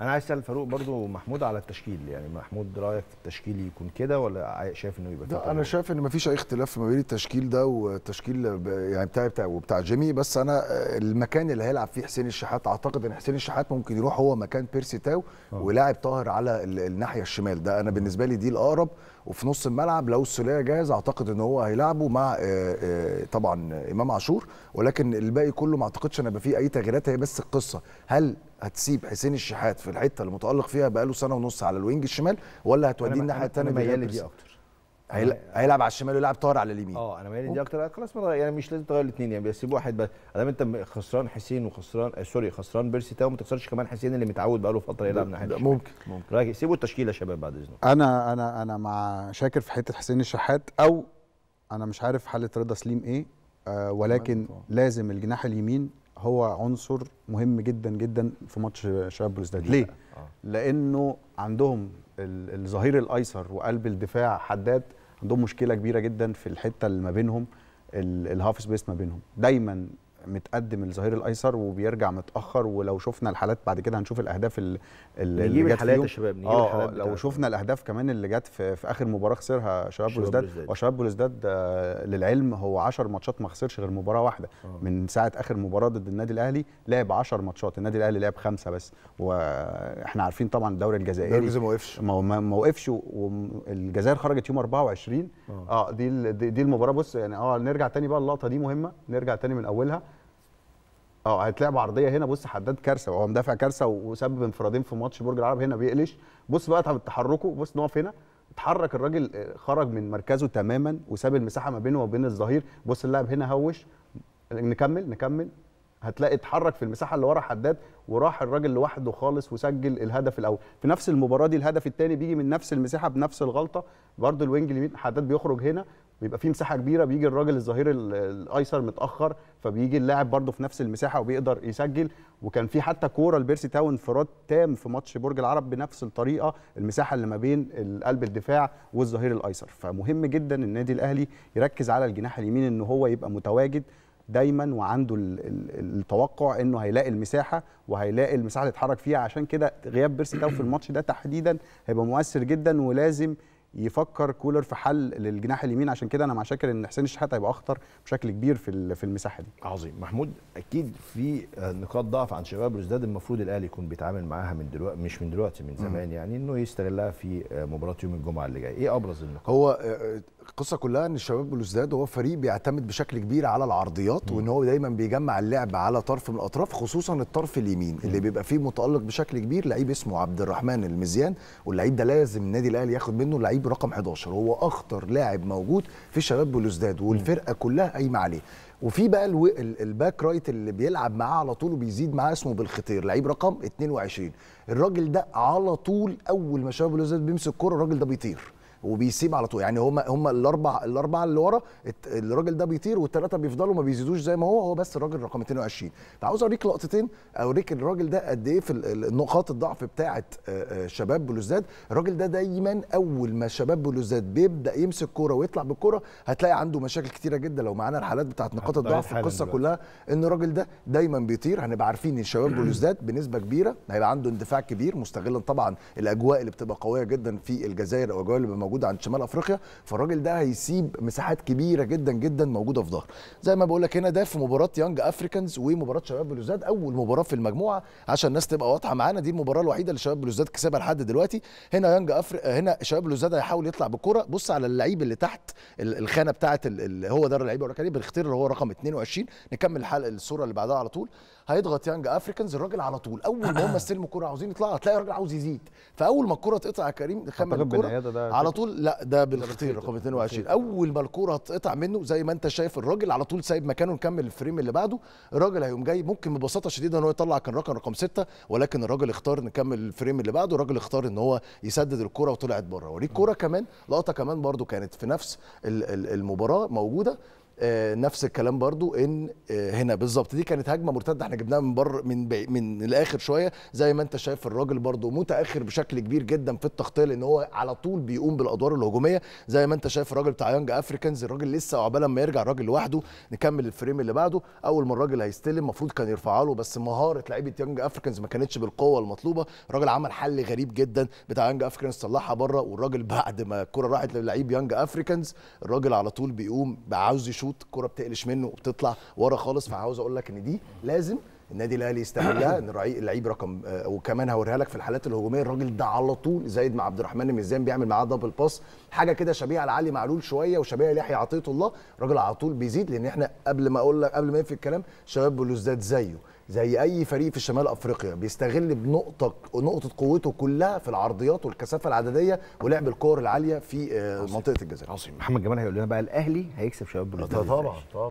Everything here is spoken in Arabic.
انا عايز اسال فاروق برضو محمود على التشكيل يعني محمود رايك في التشكيل يكون كده ولا شايف انه يبقى لا انا شايف ان مفيش اي اختلاف ما بين التشكيل ده والتشكيل يعني بتاع بتاع وبتاع جيمي بس انا آه، المكان اللي هيلعب فيه حسين الشحات اعتقد ان حسين الشحات ممكن يروح هو مكان بيرسي تاو آه. ولاعب طاهر على الناحيه الشمال ده انا بالنسبه لي دي الاقرب وفي نص الملعب لو السوليه جاهز اعتقد ان هو هيلعبه مع آه، آه، طبعا امام عاشور ولكن الباقي كله ما اعتقدش ان يبقى فيه اي تغييرات هي بس القصه هل هتسيب حسين الشحات في الحته اللي متالق فيها بقاله سنه ونص على الوينج الشمال ولا هتوديه الناحيه الثانيه ميال دي اكتر هيلعب على الشمال ويلعب طاهر على اليمين اه انا مالي دي اكتر خلاص يعني مش لازم تغير الاثنين يعني بيسيب واحد بس ادام انت خسران حسين وخسران آه سوري خسران بيرسي تاو ما تخسرش كمان حسين اللي متعود بقاله فتره يلعب ناحيه ممكن ممكن راجع سيبوا التشكيله يا شباب بعد اذنك انا انا انا مع شاكر في حته حسين الشحات او انا مش عارف حاله رضا سليم ايه آه ولكن لازم الجناح اليمين هو عنصر مهم جدا جدا في ماتش شباب بلوزداد ليه؟ آه. لانه عندهم الظهير الايسر وقلب الدفاع حداد عندهم مشكله كبيره جدا في الحته اللي ما بينهم الهاف سبيس ما بينهم دايما متقدم الظهير الايسر وبيرجع متاخر ولو شفنا الحالات بعد كده هنشوف الاهداف اللي, اللي جت الحالات يا شباب نجيب آه, آه، الحالات لو شفنا الاهداف كمان اللي جت في, في اخر مباراه خسرها شباب بلوزداد وشباب بلوزداد للعلم هو 10 ماتشات ما خسرش غير مباراه واحده أوه. من ساعه اخر مباراه ضد النادي الاهلي لعب 10 ماتشات النادي الاهلي لعب خمسه بس واحنا عارفين طبعا الدوري الجزائري الجزائر ما وقفش ما وقفش والجزائر خرجت يوم 24 أوه. آه, آه، دي دي المباراه بص يعني اه نرجع تاني بقى اللقطه دي مهمه نرجع تاني من اولها اه هيتلعب عرضيه هنا بص حداد كارثه وهو مدافع كارثه وسبب انفرادين في ماتش برج العرب هنا بيقلش بص بقى طب تحركه بص نقف هنا اتحرك الراجل آه، خرج من مركزه تماما وساب المساحه ما بينه وبين الظهير بص اللاعب هنا هوش نكمل نكمل هتلاقي اتحرك في المساحه اللي ورا حداد وراح الراجل لوحده خالص وسجل الهدف الاول في نفس المباراه دي الهدف الثاني بيجي من نفس المساحه بنفس الغلطه برده الوينج اليمين حداد بيخرج هنا بيبقى في مساحه كبيره بيجي الراجل الظهير الايسر متاخر فبيجي اللاعب برده في نفس المساحه وبيقدر يسجل وكان في حتى كوره لبيرسي تاون انفراد تام في ماتش برج العرب بنفس الطريقه المساحه اللي ما بين قلب الدفاع والظهير الايسر فمهم جدا النادي الاهلي يركز على الجناح اليمين ان هو يبقى متواجد دايما وعنده التوقع انه هيلاقي المساحه وهيلاقي المساحه اللي يتحرك فيها عشان كده غياب بيرسي تاون في الماتش ده تحديدا هيبقى مؤثر جدا ولازم يفكر كولر في حل للجناح اليمين عشان كده انا مع شاكر ان حسين الشحات هيبقى اخطر بشكل كبير في في المساحه دي عظيم محمود اكيد في آه، نقاط ضعف عن شباب بلوزداد المفروض الاهلي يكون بيتعامل معاها من دلوقتي مش من دلوقتي من زمان يعني انه يستغلها في آه، مباراه يوم الجمعه اللي جاي ايه ابرز النقاط هو آه، القصه كلها ان شباب بلوزداد هو فريق بيعتمد بشكل كبير على العرضيات وان هو دايما بيجمع اللعب على طرف من الاطراف خصوصا الطرف اليمين اللي بيبقى فيه متالق بشكل كبير لعيب اسمه عبد الرحمن المزيان واللعيب ده لازم النادي الاهلي ياخد منه لعيب رقم 11 هو اخطر لاعب موجود في شباب بلوزداد والفرقه كلها قايمه عليه وفي بقى الباك رايت اللي بيلعب معاه على طول وبيزيد معاه اسمه بالخطير لعيب رقم 22 الراجل ده على طول اول ما شباب بلوزداد بيمسك الكوره الراجل ده بيطير وبيسيب على طول يعني هم هم الاربع الاربعه اللي ورا الراجل ده بيطير والثلاثه بيفضلوا ما بيزيدوش زي ما هو هو بس الراجل رقم 22 عاوز اوريك لقطتين اوريك الراجل ده قد ايه في نقاط الضعف بتاعه آه، آه، شباب بلوزداد الراجل ده دايما اول ما شباب بلوزداد بيبدا يمسك كوره ويطلع بالكوره هتلاقي عنده مشاكل كتيره جدا لو معانا الحالات بتاعه نقاط الضعف القصه كلها ان الراجل ده دايما بيطير هنبقى عارفين ان شباب بلوزداد بنسبه كبيره هيبقى عنده اندفاع كبير مستغلا طبعا الاجواء اللي بتبقى قويه جدا في الجزائر او الاجواء اللي موجوده عند شمال افريقيا فالراجل ده هيسيب مساحات كبيره جدا جدا موجوده في ظهره زي ما بقول لك هنا ده في مباراه يانج افريكانز ومباراه شباب بلوزداد اول مباراه في المجموعه عشان الناس تبقى واضحه معانا دي المباراه الوحيده اللي شباب بلوزداد كسبها لحد دلوقتي هنا يانج أفري... هنا شباب بلوزداد هيحاول يطلع بالكوره بص على اللعيب اللي تحت الخانه بتاعه ال... هو ده اللعيب اللي بنختار اللي هو رقم 22 نكمل الحلقه الصوره اللي بعدها على طول هيضغط يانج افريكانز الراجل على طول اول ما هم استلموا الكوره عاوزين يطلعوا هتلاقي الراجل عاوز يزيد فاول ما الكوره تقطع يا كريم خمن الكوره على طول لا ده بالخطير رقم 22 اول ما الكوره تقطع منه زي ما انت شايف الراجل على طول سايب مكانه نكمل الفريم اللي بعده الراجل هيقوم جاي ممكن ببساطه شديده ان هو يطلع كان رقم رقم 6 ولكن الراجل اختار نكمل الفريم اللي بعده الراجل اختار ان هو يسدد الكوره وطلعت بره وريك كوره كمان لقطه كمان برده كانت في نفس المباراه موجوده آه، نفس الكلام برضو ان آه، هنا بالظبط دي كانت هجمه مرتده احنا جبناها من بره من بي من الاخر شويه زي ما انت شايف الراجل برضو متاخر بشكل كبير جدا في التغطيه لان هو على طول بيقوم بالادوار الهجوميه زي ما انت شايف الراجل بتاع يانج افريكانز الراجل لسه عقبال ما يرجع الراجل لوحده نكمل الفريم اللي بعده اول ما الراجل هيستلم المفروض كان يرفع له بس مهاره لعيبه يانج افريكانز ما كانتش بالقوه المطلوبه الراجل عمل حل غريب جدا بتاع يانج افريكانز طلعها بره والراجل بعد ما الكره راحت للعيب يانج افريكانز الراجل على طول بيقوم عاوز بيشوط الكوره بتقلش منه وبتطلع ورا خالص فعاوز اقول لك ان دي لازم النادي الاهلي يستغلها ان اللعيب رقم آه، وكمان هوريها لك في الحالات الهجوميه الراجل ده على طول زايد مع عبد الرحمن ميزان بيعمل معاه دبل باس حاجه كده شبيهه لعلي معلول شويه وشبيهه ليحيى عطيه الله الراجل على طول بيزيد لان احنا قبل ما اقول لك قبل ما ينفي الكلام شباب بلوزداد زيه زي اي فريق في شمال افريقيا بيستغل بنقطه نقطه قوته كلها في العرضيات والكثافه العدديه ولعب الكور العاليه في آه، منطقه الجزاء عظيم محمد جمال هيقول لنا بقى الاهلي هيكسب شباب بلوزداد طبعا طبعا